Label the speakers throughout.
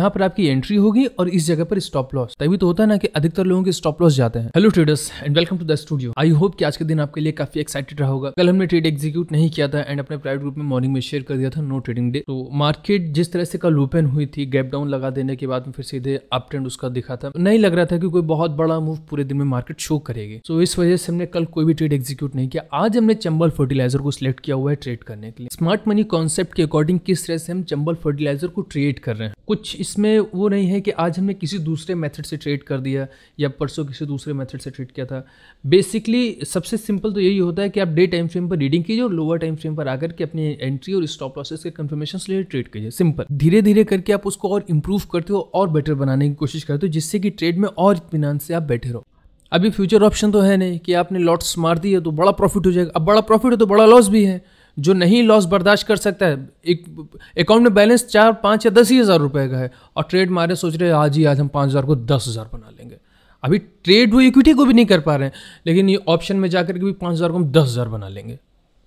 Speaker 1: यहाँ पर आपकी एंट्री होगी और इस जगह पर स्टॉप लॉस तभी तो होता है ना कि अधिकतर लोगों के स्टॉप लॉस जाते हैं hello traders and welcome to the studio I hope कि आज के दिन आपके लिए काफी एक्साइटेड रहा होगा कल हमने ट्रेड एग्जीक्यूट नहीं किया था एंड अपने प्राइवेट ग्रुप में मॉर्निंग में शेयर कर दिया था नो ट्रेडिंग डे तो मार्केट जिस तरह से कल ओपन हुई थी गैप डाउन लगा देने के बाद फिर सीधे अप ट्रेंड उसका दिखा था नहीं लग रहा था कि कोई बहुत बड़ा मूव पूरे दिन में मार्केट शो करेगी तो इस वजह से हमने कल कोई भी ट्रेड एग्जीक्यूट नहीं किया आज हमने चंबल फर्टिलाइजर को सिलेक्ट किया हुआ है ट्रेड करने के लिए स्मार्ट मनी कॉन्सेप्ट के अकॉर्डिंग किस तरह से हम चंबल फर्टिलाइजर को ट्रेड कर रहे हैं कुछ इसमें वो नहीं है कि आज हमने किसी दूसरे मेथड से ट्रेड कर दिया या परसों किसी दूसरे मेथड से ट्रेड किया था बेसिकली सबसे सिंपल तो यही होता है कि आप डे टाइम फ्रेम पर रीडिंग कीजिए और लोअर टाइम फ्रेम पर आकर के अपनी एंट्री और स्टॉप लॉसेस के कन्फर्मेशन लिए ट्रेड कीजिए सिंपल धीरे धीरे करके आप उसको और इम्प्रूव करते हो और बेटर बनाने की कोशिश करते हो जिससे कि ट्रेड में और इतमान से आप बैठे रहो अभी फ्यूचर ऑप्शन तो है नहीं कि आपने लॉट्स मार दिए तो बड़ा प्रॉफिट हो जाएगा अब बड़ा प्रॉफिट हो तो बड़ा लॉस भी है जो नहीं लॉस बर्दाश्त कर सकता है एक अकाउंट में बैलेंस चार पाँच या दस ही हज़ार रुपये का है और ट्रेड मारे सोच रहे आज ही आज हम पाँच हज़ार को दस हज़ार बना लेंगे अभी ट्रेड वो इक्विटी को भी नहीं कर पा रहे हैं लेकिन ये ऑप्शन में जाकर के भी पाँच हज़ार को हम दस हज़ार बना लेंगे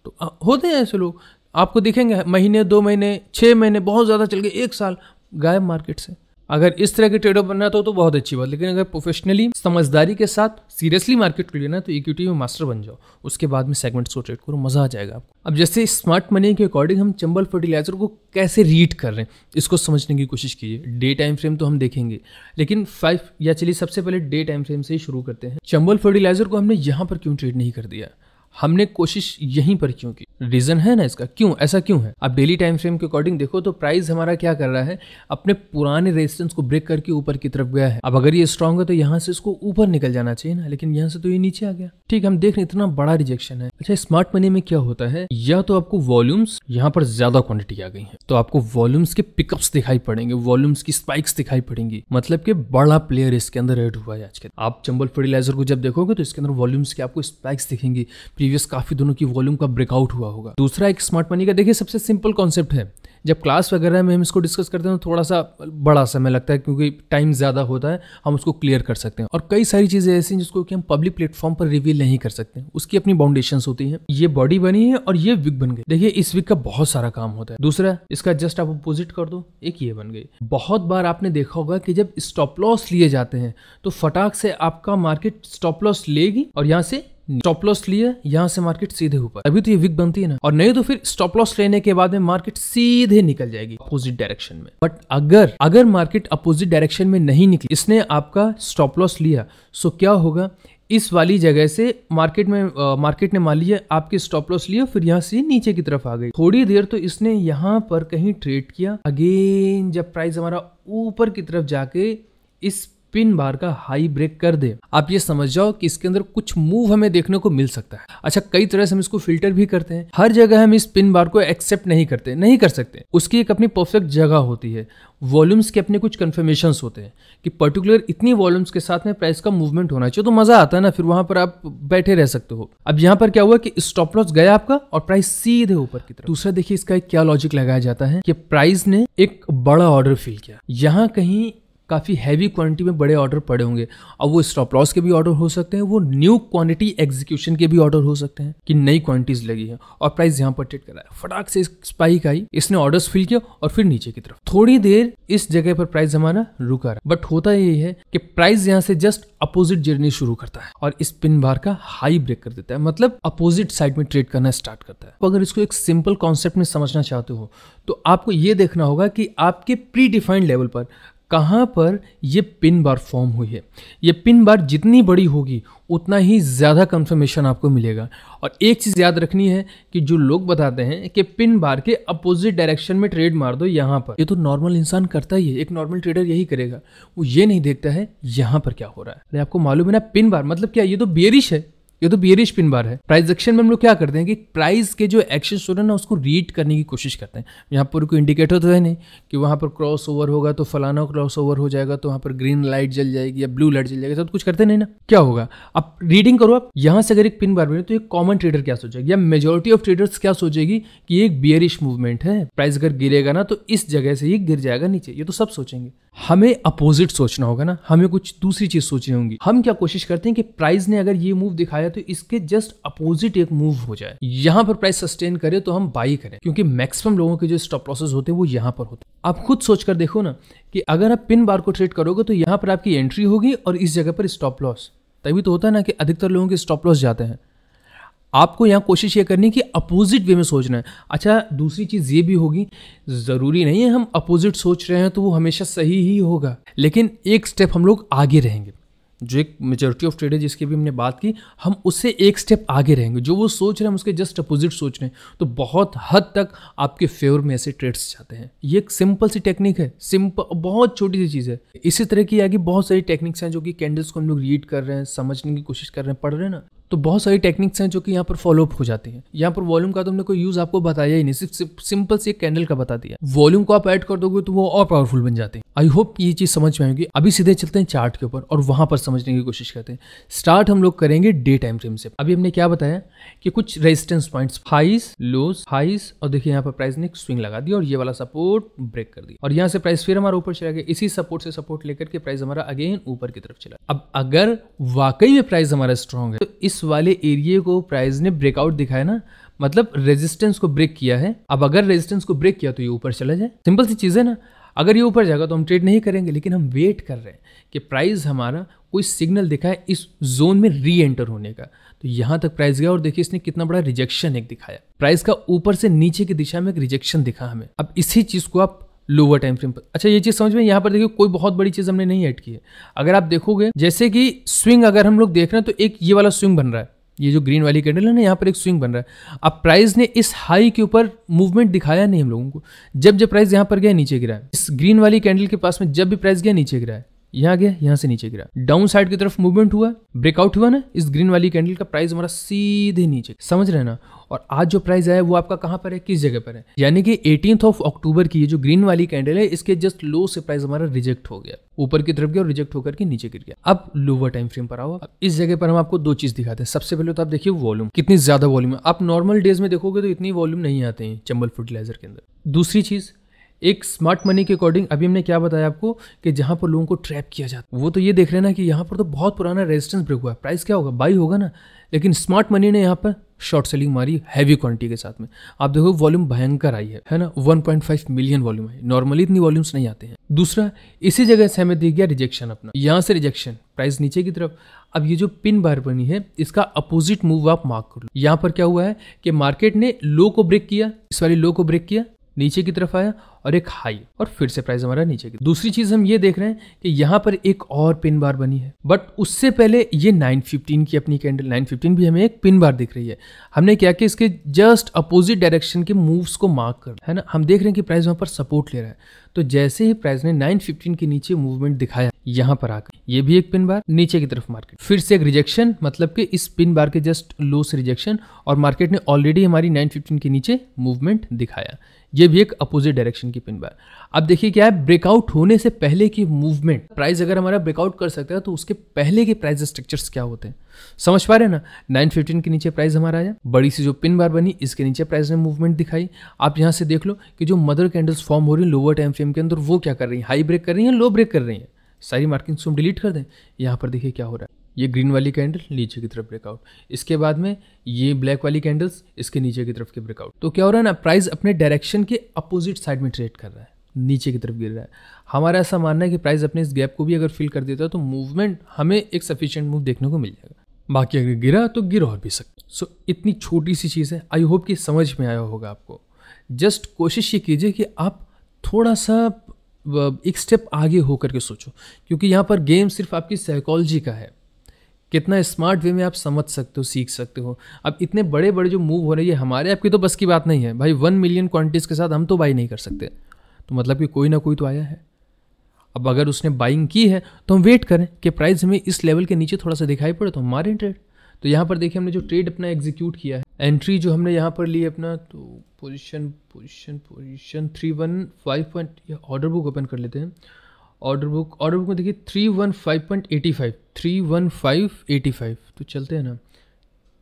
Speaker 1: तो आ, होते हैं ऐसे लोग आपको दिखेंगे महीने दो महीने छः महीने बहुत ज़्यादा चल गए एक साल गायब मार्केट से अगर इस तरह के ट्रेडर बनना तो तो बहुत अच्छी बात लेकिन अगर प्रोफेशनली समझदारी के साथ सीरियसली मार्केट को लेना तो इक्विटी में मास्टर बन जाओ उसके बाद में सेगमेंट्स को ट्रेड करो मजा आ जाएगा आपको अब जैसे स्मार्ट मनी के अकॉर्डिंग हम चंबल फर्टिलाइजर को कैसे रीड कर रहे हैं इसको समझने की कोशिश कीजिए डे टाइम फ्रेम तो हम देखेंगे लेकिन फाइव या चलिए सबसे पहले डे टाइम फ्रेम से ही शुरू करते हैं चंबल फर्टिलाइजर को हमने यहाँ पर क्यों ट्रेड नहीं कर दिया हमने कोशिश यहीं पर क्यों की रीजन है ना इसका क्यों ऐसा क्यों है आप डेली टाइम फ्रेम के अकॉर्डिंग देखो तो प्राइस हमारा क्या कर रहा है अपने पुराने रेजिस्टेंस को ब्रेक करके ऊपर की तरफ गया है अब अगर ये स्ट्रांग है तो यहाँ से इसको ऊपर निकल जाना चाहिए ना लेकिन यहाँ से तो ये नीचे आ गया ठीक हम देख रहे इतना बड़ा रिजेक्शन है अच्छा स्मार्ट मनी में क्या होता है या तो आपको वॉल्यूम्स यहाँ पर ज्यादा क्वांटिटी आ गई है तो आपको वॉल्यूम्स के पिकअप्स दिखाई पड़ेंगे वॉल्यूम्स की स्पाइक्स दिखाई पड़ेंगी मतलब कि बड़ा प्लेयर इसके अंदर एड हुआ है आज के आप चंबल फर्टिलाइजर को जब देखोगे तो इसके अंदर वॉल्यूम्स की आपको स्पाइक्स दिखेंगी प्रीवियस काफी दोनों की वॉल्यूम का ब्रेकआउट हुआ होगा दूसरा एक स्मार्ट मनी का देखिए सबसे सिंपल कॉन्सेप्ट है जब क्लास वगैरह में हम इसको डिस्कस करते हैं तो थोड़ा सा बड़ा समय लगता है क्योंकि टाइम ज़्यादा होता है हम उसको क्लियर कर सकते हैं और कई सारी चीज़ें ऐसी हैं जिसको कि हम पब्लिक प्लेटफॉर्म पर रिवील नहीं कर सकते उसकी अपनी बाउंडेशन होती है ये बॉडी बनी है और ये विग बन गई देखिए इस विग का बहुत सारा काम होता है दूसरा इसका जस्ट आप अपोजिट कर दो एक ये बन गई बहुत बार आपने देखा होगा कि जब स्टॉप लॉस लिए जाते हैं तो फटाक से आपका मार्केट स्टॉप लॉस लेगी और यहाँ से स्टॉप हम्म। लॉस लिए यहाँ से मार्केट सीधे ऊपर अभी तो ये विक बनती है ना और नहीं तो फिर स्टॉप लॉस लेने के बाद में मार्केट सीधे निकल जाएगी अपोजिट डायरेक्शन में बट अगर अगर मार्केट अपोजिट डायरेक्शन में नहीं निकली इसने आपका स्टॉप लॉस लिया सो क्या होगा इस वाली जगह से मार्केट में आ, मार्केट ने मान लिया आपके स्टॉप लॉस लिए फिर यहाँ से नीचे की तरफ आ गई थोड़ी देर तो इसने यहाँ पर कहीं ट्रेड किया अगेन जब प्राइस हमारा ऊपर की तरफ जाके इस स्पिन बार का हाई ब्रेक कर दे आप ये समझ जाओ कि इसके अंदर कुछ मूव हमें देखने को मिल सकता है अच्छा कई तरह से हम इसको फिल्टर भी करते हैं हर जगह हम इस स्पिन बार को एक्सेप्ट नहीं करते नहीं कर सकते उसकी एक अपनी परफेक्ट जगह होती है वॉल्यूम्स के अपने कुछ कन्फर्मेशन होते हैं कि पर्टिकुलर इतनी वॉल्यूम्स के साथ में प्राइस का मूवमेंट होना चाहिए तो मजा आता है ना फिर वहां पर आप बैठे रह सकते हो अब यहाँ पर क्या हुआ कि स्टॉप लॉस गया आपका और प्राइस सीधे ऊपर की तरफ दूसरा देखिए इसका एक क्या लॉजिक लगाया जाता है कि प्राइस ने एक बड़ा ऑर्डर फील किया यहाँ कहीं काफ़ी हैवी क्वांटिटी में बड़े ऑर्डर पड़े होंगे अब वो स्टॉप लॉस के भी ऑर्डर हो सकते हैं वो न्यू क्वांटिटी एग्जीक्यूशन के भी ऑर्डर हो सकते हैं कि नई क्वांटिटीज लगी है और प्राइस यहाँ पर ट्रेड कराया फटाक से स्पाइक आई इसने ऑर्डर्स फिल किया और फिर नीचे की तरफ थोड़ी देर इस जगह पर प्राइस हमारा रुका रहा बट होता यही है कि प्राइस यहाँ से जस्ट अपोजिट जर्नी शुरू करता है और इस पिन बार का हाई ब्रेक कर देता है मतलब अपोजिट साइड में ट्रेड करना स्टार्ट करता है तो अगर इसको एक सिंपल कॉन्सेप्ट में समझना चाहते हो तो आपको ये देखना होगा कि आपके प्री डिफाइंड लेवल पर कहाँ पर ये पिन बार फॉर्म हुई है ये पिन बार जितनी बड़ी होगी उतना ही ज़्यादा कंफर्मेशन आपको मिलेगा और एक चीज़ याद रखनी है कि जो लोग बताते हैं कि पिन बार के अपोजिट डायरेक्शन में ट्रेड मार दो यहाँ पर ये तो नॉर्मल इंसान करता ही है एक नॉर्मल ट्रेडर यही करेगा वो ये नहीं देखता है यहाँ पर क्या हो रहा है अरे आपको मालूम है ना पिन बार मतलब क्या ये तो बेरिश है ये तो बियरिश पिन बार है प्राइस एक्शन में हम लोग क्या करते हैं कि प्राइस के जो एक्शन स्टोर है ना उसको रीड करने की कोशिश करते हैं यहाँ पर कोई इंडिकेटर तो है नहीं कि वहाँ पर क्रॉस ओवर होगा तो फलाना क्रॉस ओवर हो जाएगा तो वहाँ पर ग्रीन लाइट जल जाएगी या ब्लू लाइट जल जाएगी सब कुछ करते नहीं ना क्या होगा आप रीडिंग करो आप यहाँ से अगर एक पिन बार बने तो एक कॉमन ट्रेडर क्या सोचेगा या मेजोरिटी ऑफ ट्रेडर्स क्या सोचेगी कि एक बियरिश मूवमेंट है प्राइस अगर गिरेगा ना तो इस जगह से ही गिर जाएगा नीचे ये तो सब सोचेंगे हमें अपोजिट सोचना होगा ना हमें कुछ दूसरी चीज सोचनी होगी हम क्या कोशिश करते हैं कि प्राइस ने अगर ये मूव दिखाया जाए तो इसके जस्ट अपोजिट एक मूव हो जाए यहां पर प्राइस सस्टेन करे तो हम बाई करें क्योंकि मैक्सिमम लोगों के जो स्टॉप लॉसेज होते हैं वो यहां पर होते हैं आप खुद सोचकर देखो ना कि अगर आप पिन बार को ट्रेड करोगे तो यहां पर आपकी एंट्री होगी और इस जगह पर स्टॉप लॉस तभी तो होता है ना कि अधिकतर लोगों के स्टॉप लॉस जाते हैं आपको यहाँ कोशिश ये करनी कि अपोजिट वे में सोचना है अच्छा दूसरी चीज़ ये भी होगी ज़रूरी नहीं है हम अपोजिट सोच रहे हैं तो वो हमेशा सही ही होगा लेकिन एक स्टेप हम लोग आगे रहेंगे जो एक मेजोरिटी ऑफ ट्रेडर जिसकी भी हमने बात की हम उससे एक स्टेप आगे रहेंगे जो वो सोच रहे हैं हम उसके जस्ट अपोजिट सोच रहे हैं तो बहुत हद तक आपके फेवर में ऐसे ट्रेड्स जाते हैं ये एक सिंपल सी टेक्निक है सिंपल बहुत छोटी सी चीज़ है इसी तरह की आगे बहुत सारी टेक्निक्स हैं जो कि कैंडल्स को हम लोग रीड कर रहे हैं समझने की कोशिश कर रहे हैं पढ़ रहे हैं ना तो बहुत सारी टेक्निक्स हैं जो कि यहाँ पर फॉलोअप हो जाती है यहाँ पर वॉल्यूम का तुमने तो कोई यूज आपको बताया ही नहीं सिर्फ सिंपल से कैंडल का बता दिया वॉल्यूम को आप ऐड कर दोगे तो वो और पावरफुल बन जाते हैं आई होप ये चीज समझ में आएगी अभी सीधे चलते हैं चार्ट के ऊपर और वहाँ पर समझने की कोशिश करते हैं स्टार्ट हम लोग करेंगे डे टाइम फ्रेम से अभी हमने क्या बताया कि कुछ रेजिस्टेंस पॉइंट्स हाइस लोस हाइस और देखिए यहाँ पर प्राइस ने स्विंग लगा दी और ये वाला सपोर्ट ब्रेक कर दिया और यहाँ से प्राइस फिर हमारा ऊपर चला गया इसी सपोर्ट से सपोर्ट लेकर के प्राइस हमारा अगेन ऊपर की तरफ चला अब अगर वाकई में प्राइस हमारा स्ट्रॉन्ग है तो इस इस वाले एरिया को प्राइस ने ब्रेकआउट दिखाया ना मतलब रेजिस्टेंस को ब्रेक किया है अब अगर रेजिस्टेंस को ब्रेक किया तो ये ऊपर चला जाए सिंपल सी चीज़ है ना अगर ये ऊपर जाएगा तो हम ट्रेड नहीं करेंगे लेकिन हम वेट कर रहे हैं कि प्राइस हमारा कोई सिग्नल दिखाए इस जोन में री एंटर होने का तो यहाँ तक प्राइस गया और देखिए इसने कितना बड़ा रिजेक्शन एक दिखाया प्राइस का ऊपर से नीचे की दिशा में एक रिजेक्शन दिखा हमें अब इसी चीज़ को आप लोअर टाइम फ्रेम पर अच्छा ये चीज़ समझ में यहाँ पर देखिए कोई बहुत बड़ी चीज़ हमने नहीं ऐड की है अगर आप देखोगे जैसे कि स्विंग अगर हम लोग देख रहे हैं तो एक ये वाला स्विंग बन रहा है ये जो ग्रीन वाली कैंडल है ना यहाँ पर एक स्विंग बन रहा है अब प्राइस ने इस हाई के ऊपर मूवमेंट दिखाया नहीं हम लोगों को जब जब प्राइस यहाँ पर गया नीचे गिरा है इस ग्रीन वाली कैंडल के पास में जब भी प्राइस गया नीचे गिरा है यहाँ गया यहाँ से नीचे गिरा डाउन साइड की तरफ मूवमेंट हुआ ब्रेकआउट हुआ ना इस ग्रीन वाली कैंडल का प्राइस हमारा सीधे नीचे समझ रहे ना और आज जो प्राइस आया वो आपका कहाँ पर है किस जगह पर है यानी कि एटीन ऑफ अक्टूबर की ये जो ग्रीन वाली कैंडल है इसके जस्ट लो से प्राइस हमारा रिजेक्ट हो गया ऊपर की तरफ गया और रिजेक्ट होकर के नीचे गिर गया अब लोअर टाइम फ्रेम पर आओ इस जगह पर हम आपको दो चीज दिखाते हैं सबसे पहले तो आप देखिए वॉल्यूम कितनी ज्यादा वॉल्यूम है आप नॉर्मल डेज में देखोगे तो इतनी वॉल्यूम नहीं आते हैं चंबल फर्टिलाइजर के अंदर दूसरी चीज एक स्मार्ट मनी के अकॉर्डिंग अभी हमने क्या बताया आपको कि जहां पर लोगों को ट्रैप किया जाता है वो तो ये देख रहे ना कि यहाँ पर तो बहुत पुराना रेजिस्टेंस ब्रेक हुआ है प्राइस क्या होगा बाई होगा ना लेकिन स्मार्ट मनी ने यहाँ पर शॉर्ट सेलिंग मारी हैवी क्वांटिटी के साथ में आप देखो वॉल्यूम भयंकर आई है है ना 1.5 मिलियन वॉल्यूम है नॉर्मली इतनी वॉल्यूम्स नहीं आते हैं दूसरा इसी जगह से हमें दिख गया रिजेक्शन अपना यहाँ से रिजेक्शन प्राइस नीचे की तरफ अब ये जो पिन बार बनी है इसका अपोजिट मूव आप मार्क कर लो यहाँ पर क्या हुआ है कि मार्केट ने लो को ब्रेक किया इस वाली लो को ब्रेक किया नीचे की तरफ आया और एक हाई और फिर से प्राइस हमारा नीचे गिरा दूसरी चीज हम ये देख रहे हैं कि यहाँ पर एक और पिन बार बनी है बट उससे पहले ये 915 की अपनी कैंडल 915 भी हमें एक पिन बार दिख रही है हमने क्या कि इसके जस्ट अपोजिट डायरेक्शन के मूव्स को मार्क कर है ना हम देख रहे हैं कि प्राइस वहाँ पर सपोर्ट ले रहा है तो जैसे ही प्राइस ने 915 के नीचे मूवमेंट दिखाया यहाँ पर आकर ये भी एक पिन बार नीचे की तरफ मार्केट फिर से एक रिजेक्शन मतलब कि इस पिन बार के जस्ट लो से रिजेक्शन और मार्केट ने ऑलरेडी हमारी 915 के नीचे मूवमेंट दिखाया ये भी एक अपोजिट डायरेक्शन की पिन बाय अब देखिए क्या है ब्रेकआउट होने से पहले की मूवमेंट प्राइस अगर हमारा ब्रेकआउट कर सकता है तो उसके पहले के प्राइस स्ट्रक्चर्स क्या होते हैं समझ पा रहे हैं ना 915 के नीचे प्राइस हमारा आया बड़ी सी जो पिन बार बनी इसके नीचे प्राइस ने मूवमेंट दिखाई आप यहाँ से देख लो कि जो मदर कैंडल्स फॉर्म हो रही है लोअर टाइम फ्रेम के अंदर वो क्या कर रही है हाई ब्रेक कर रही है लो ब्रेक कर रही है सारी मार्किंग्स को हम डिलीट कर दें यहाँ पर देखिए क्या हो रहा है ये ग्रीन वाली कैंडल नीचे की तरफ ब्रेकआउट इसके बाद में ये ब्लैक वाली कैंडल्स इसके नीचे की तरफ के ब्रेकआउट तो क्या हो रहा है ना प्राइस अपने डायरेक्शन के अपोजिट साइड में ट्रेड कर रहा है नीचे की तरफ गिर रहा है हमारा ऐसा मानना है कि प्राइस अपने इस गैप को भी अगर फिल कर देता है तो मूवमेंट हमें एक सफिशियंट मूव देखने को मिल जाएगा बाकी अगर गिरा तो गिर और भी सकता सो so, इतनी छोटी सी चीज़ है आई होप कि समझ में आया होगा आपको जस्ट कोशिश ये कीजिए कि आप थोड़ा सा एक स्टेप आगे होकर के सोचो क्योंकि यहाँ पर गेम सिर्फ आपकी साइकोलॉजी का है कितना स्मार्ट वे में आप समझ सकते हो सीख सकते हो अब इतने बड़े बड़े जो मूव हो रहे हैं हमारे आपकी तो बस की बात नहीं है भाई वन मिलियन क्वांटिटीज़ के साथ हम तो बाई नहीं कर सकते तो मतलब कि कोई ना कोई तो आया है अब अगर उसने बाइंग की है तो हम वेट करें कि प्राइस हमें इस लेवल के नीचे थोड़ा सा दिखाई पड़े तो हम मारें ट्रेड तो यहाँ पर देखिए हमने जो ट्रेड अपना एग्जीक्यूट किया है एंट्री जो हमने यहाँ पर ली अपना तो position position position three one five point order book open कर लेते हैं ऑर्डर बुक ऑर्डर बुक में देखिए three one five point eighty five three one five eighty five तो चलते हैं ना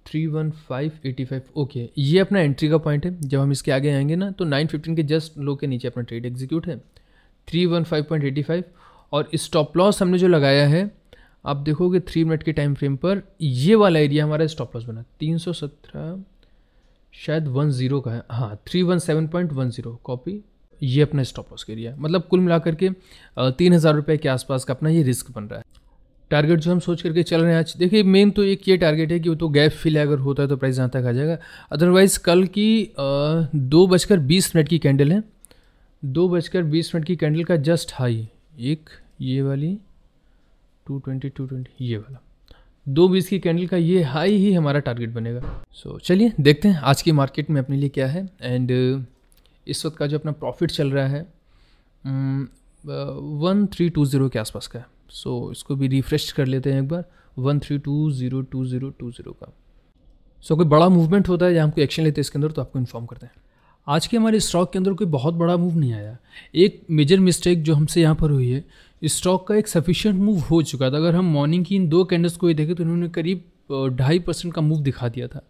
Speaker 1: three one five eighty five okay ये अपना एंट्री का पॉइंट है जब हम इसके आगे आएंगे ना तो नाइन फिफ्टीन के जस्ट लो के नीचे अपना ट्रेड एग्जीक्यूट है three one five point eighty five और स्टॉप लॉस हमने जो लगाया है आप देखोगे थ्री मिनट के टाइम फ्रेम पर ये वाला एरिया हमारा स्टॉप लॉस बना तीन सौ सत्रह शायद वन ज़ीरो का है हाँ three one seven point one zero copy ये अपने स्टॉप लॉस के लिए मतलब कुल मिलाकर के तीन हज़ार रुपये के आसपास का अपना ये रिस्क बन रहा है टारगेट जो हम सोच करके चल रहे हैं आज देखिए मेन तो एक ये टारगेट है कि वो तो गैप फिल अगर होता है तो प्राइस जहाँ तक आ जाएगा अदरवाइज़ कल की दो बजकर बीस मिनट की कैंडल है दो बजकर बीस मिनट की कैंडल का जस्ट हाई एक ये वाली टू ट्वेंटी टू ट्वेंटी ये वाला दो बीस की कैंडल का ये हाई ही हमारा टारगेट बनेगा सो so, चलिए देखते हैं आज की मार्केट में अपने लिए क्या है एंड इस वक्त का जो अपना प्रॉफिट चल रहा है वन थ्री टू ज़ीरो के आसपास का है सो so, इसको भी रिफ्रेश कर लेते हैं एक बार one three two zero two zero two zero का सो so, कोई बड़ा मूवमेंट होता है या हम कोई एक्शन लेते हैं इसके अंदर तो आपको इन्फॉर्म करते हैं आज के हमारे स्टॉक के अंदर कोई बहुत बड़ा मूव नहीं आया एक मेजर मिस्टेक जो हमसे यहाँ पर हुई है स्टॉक का एक सफिशियंट मूव हो चुका था अगर हम मॉर्निंग की इन दो कैंडल्स को ही देखें तो इन्होंने करीब ढाई परसेंट का मूव दिखा दिया था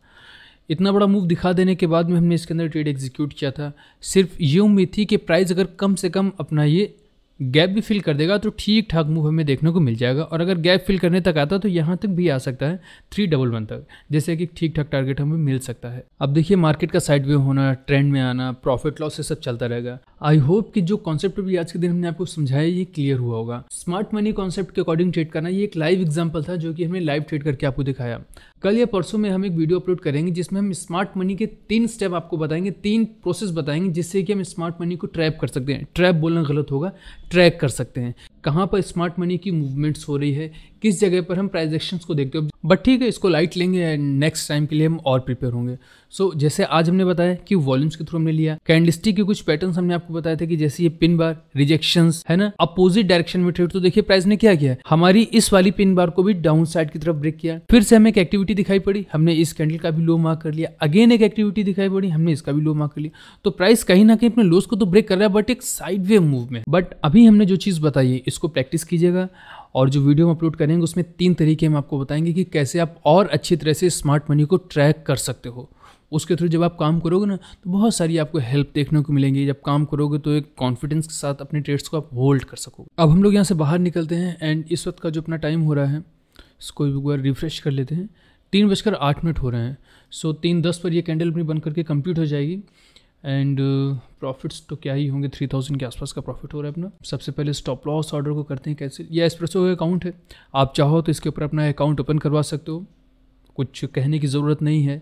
Speaker 1: इतना बड़ा मूव दिखा देने के बाद में हमने इसके अंदर ट्रेड एग्जीक्यूट किया था सिर्फ ये उम्मीद थी कि प्राइस अगर कम से कम अपना ये गैप भी फिल कर देगा तो ठीक ठाक मूव हमें देखने को मिल जाएगा और अगर गैप फिल करने तक आता तो यहाँ तक भी आ सकता है थ्री डबल वन तक जैसे कि ठीक ठाक टारगेट हमें मिल सकता है अब देखिए मार्केट का साइड वे होना ट्रेंड में आना प्रॉफिट लॉस ये सब चलता रहेगा आई होप कि जो कॉन्सेप्ट भी आज के दिन हमने आपको समझाया ये क्लियर हुआ होगा स्मार्ट मनी कॉन्सेप्ट के अकॉर्डिंग ट्रेड करना ये एक लाइव एग्जाम्पल था जो कि हमने लाइव ट्रेड करके आपको दिखाया कल या परसों में हम एक वीडियो अपलोड करेंगे जिसमें हम स्मार्ट मनी के तीन स्टेप आपको बताएंगे तीन प्रोसेस बताएंगे जिससे कि हम स्मार्ट मनी को ट्रैप कर सकते हैं ट्रैप बोलना गलत होगा ट्रैक कर सकते हैं कहाँ पर स्मार्ट मनी की मूवमेंट्स हो रही है किस जगह पर हम ट्रांजेक्शन को देखते हो बट ठीक है इसको लाइट लेंगे नेक्स्ट टाइम के लिए हम और प्रिपेयर होंगे सो so, जैसे आज हमने बताया कि वॉल्यूम्स के थ्रू हमने लिया कैंडलिस्टिक के कुछ पैटर्न हमने आपको बताया था कि जैसे ये पिन बार रिजेक्शन है ना अपोजिट डायरेक्शन में ट्रेड तो देखिए प्राइस ने क्या किया हमारी इस वाली पिन बार को भी डाउन साइड की तरफ ब्रेक किया फिर से हमें एक एक्टिविटी दिखाई पड़ी हमने इस कैंडल का भी लो मार्क कर लिया अगेन एक एक्टिविटी दिखाई पड़ी हमने इसका भी लो मार्क कर लिया तो प्राइस कहीं ना कहीं अपने लोस को तो ब्रेक कर रहा है बट एक साइड वे मूव में बट अभी हमने जो चीज बताई इसको प्रैक्टिस कीजिएगा और जो वीडियो हम अपलोड करेंगे उसमें तीन तरीके हम आपको बताएंगे कि कैसे आप और अच्छी तरह से स्मार्ट मनी को ट्रैक कर सकते हो उसके थ्रू जब आप काम करोगे ना तो बहुत सारी आपको हेल्प देखने को मिलेंगी जब काम करोगे तो एक कॉन्फिडेंस के साथ अपने ट्रेड्स को आप होल्ड कर सकोगे अब हम लोग यहाँ से बाहर निकलते हैं एंड इस वक्त का जो अपना टाइम हो रहा है इसको एक बार रिफ्रेश कर लेते हैं तीन बजकर आठ मिनट हो रहे हैं सो तीन दस पर ये कैंडल अपनी बंद करके कंप्लीट हो जाएगी एंड प्रॉफिट्स uh, तो क्या ही होंगे थ्री थाउजेंड के आसपास का प्रॉफिट हो रहा है अपना सबसे पहले स्टॉप लॉस ऑर्डर को करते हैं कैसे यह एक्सप्रेसो का अकाउंट है आप चाहो तो इसके ऊपर अपना अकाउंट ओपन करवा सकते हो कुछ कहने की ज़रूरत नहीं है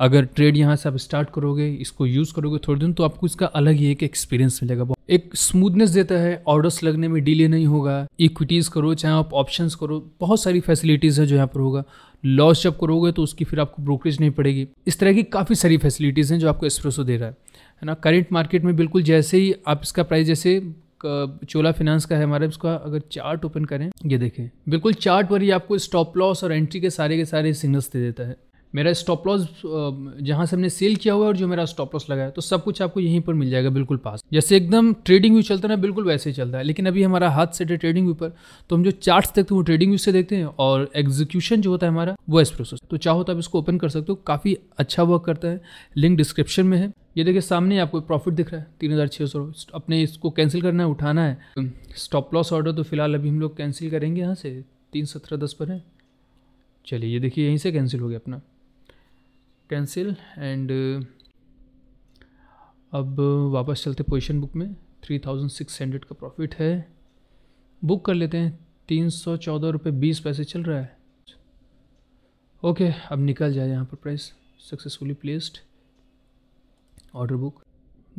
Speaker 1: अगर ट्रेड यहाँ से आप स्टार्ट करोगे इसको यूज़ करोगे थोड़े दिन तो आपको इसका अलग ही एक एक्सपीरियंस मिलेगा एक स्मूथनेस देता है ऑर्डर्स लगने में डिले नहीं होगा इक्विटीज़ करो चाहे आप ऑप्शन करो बहुत सारी फैसिलिटीज़ है जो यहाँ पर होगा लॉस जब करोगे तो उसकी फिर आपको ब्रोकरेज नहीं पड़ेगी इस तरह की काफ़ी सारी फैसिलिटीज़ हैं जो आपको एक्सप्रेसो दे रहा है है ना करेंट मार्केट में बिल्कुल जैसे ही आप इसका प्राइस जैसे चोला फिनांस का है हमारा इसका अगर चार्ट ओपन करें ये देखें बिल्कुल चार्ट पर ही आपको स्टॉप लॉस और एंट्री के सारे के सारे सिग्नल्स दे देता है मेरा स्टॉप लॉस जहाँ से हमने सेल किया हुआ है और जो मेरा स्टॉप लॉस लगा है तो सब कुछ आपको यहीं पर मिल जाएगा बिल्कुल पास जैसे एकदम ट्रेडिंग व्यू चलता है ना बिल्कुल वैसे ही चलता है लेकिन अभी हमारा हाथ सेट है ट्रेडिंग व्यू पर तो हम जो चार्ट्स देखते हैं वो ट्रेडिंग व्यू से देखते हैं और एग्जीक्यूशन जो होता है हमारा वो एस प्रोसेस तो चाहो तो आप इसको ओपन कर सकते हो काफ़ी अच्छा वर्क करता है लिंक डिस्क्रिप्शन में है ये देखिए सामने आपको प्रॉफिट दिख रहा है तीन हज़ार छः सौ अपने इसको कैंसिल करना है उठाना है स्टॉप लॉस ऑर्डर तो फिलहाल अभी हम लोग कैंसिल करेंगे यहाँ से तीन सत्रह दस पर है चलिए ये देखिए यहीं से कैंसिल हो गया अपना कैंसिल एंड uh, अब वापस चलते पोजीशन बुक में थ्री थाउजेंड सिक्स हंड्रेड का प्रॉफिट है बुक कर लेते हैं तीन सौ चौदह रुपये बीस पैसे चल रहा है ओके अब निकल जाए यहाँ पर price successfully placed order book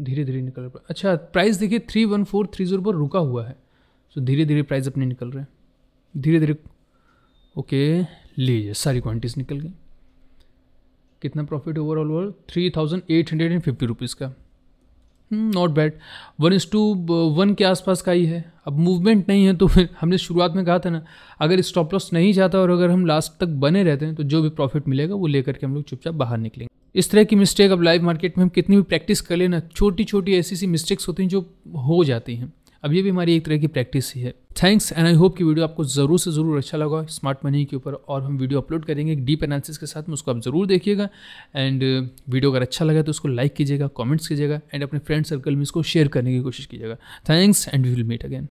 Speaker 1: धीरे धीरे निकल रहा है अच्छा प्राइस देखिए three one four three zero पर रुका हुआ है सो धीरे धीरे प्राइस अपने निकल रहे हैं धीरे धीरे ओके लीजिए सारी क्वान्टिटीज़ निकल गई कितना profit overall over three thousand eight hundred and fifty rupees का not bad one is to one के आसपास का ही है अब मूवमेंट नहीं है तो फिर हमने शुरुआत में कहा था ना अगर स्टॉप लॉस नहीं जाता और अगर हम लास्ट तक बने रहते हैं तो जो भी प्रॉफिट मिलेगा वो लेकर के हम लोग चुपचाप बाहर निकलेंगे इस तरह की मिस्टेक अब लाइव मार्केट में हम कितनी भी प्रैक्टिस कर लेना छोटी छोटी ऐसी सी मिस्टेक्स होती हैं जो हो जाती हैं अब ये भी हमारी एक तरह की प्रैक्टिस ही है थैंक्स एंड आई होप कि वीडियो आपको ज़रूर से ज़रूर अच्छा लगा स्मार्ट मनी के ऊपर और हम वीडियो अपलोड करेंगे एक डीप एनालिसिस के साथ में उसको आप ज़रूर देखिएगा एंड uh, वीडियो अगर अच्छा लगा तो उसको लाइक कीजिएगा कमेंट्स कीजिएगा एंड अपने फ्रेंड सर्कल में इसको शेयर करने की कोशिश कीजिएगा thanks and we will meet again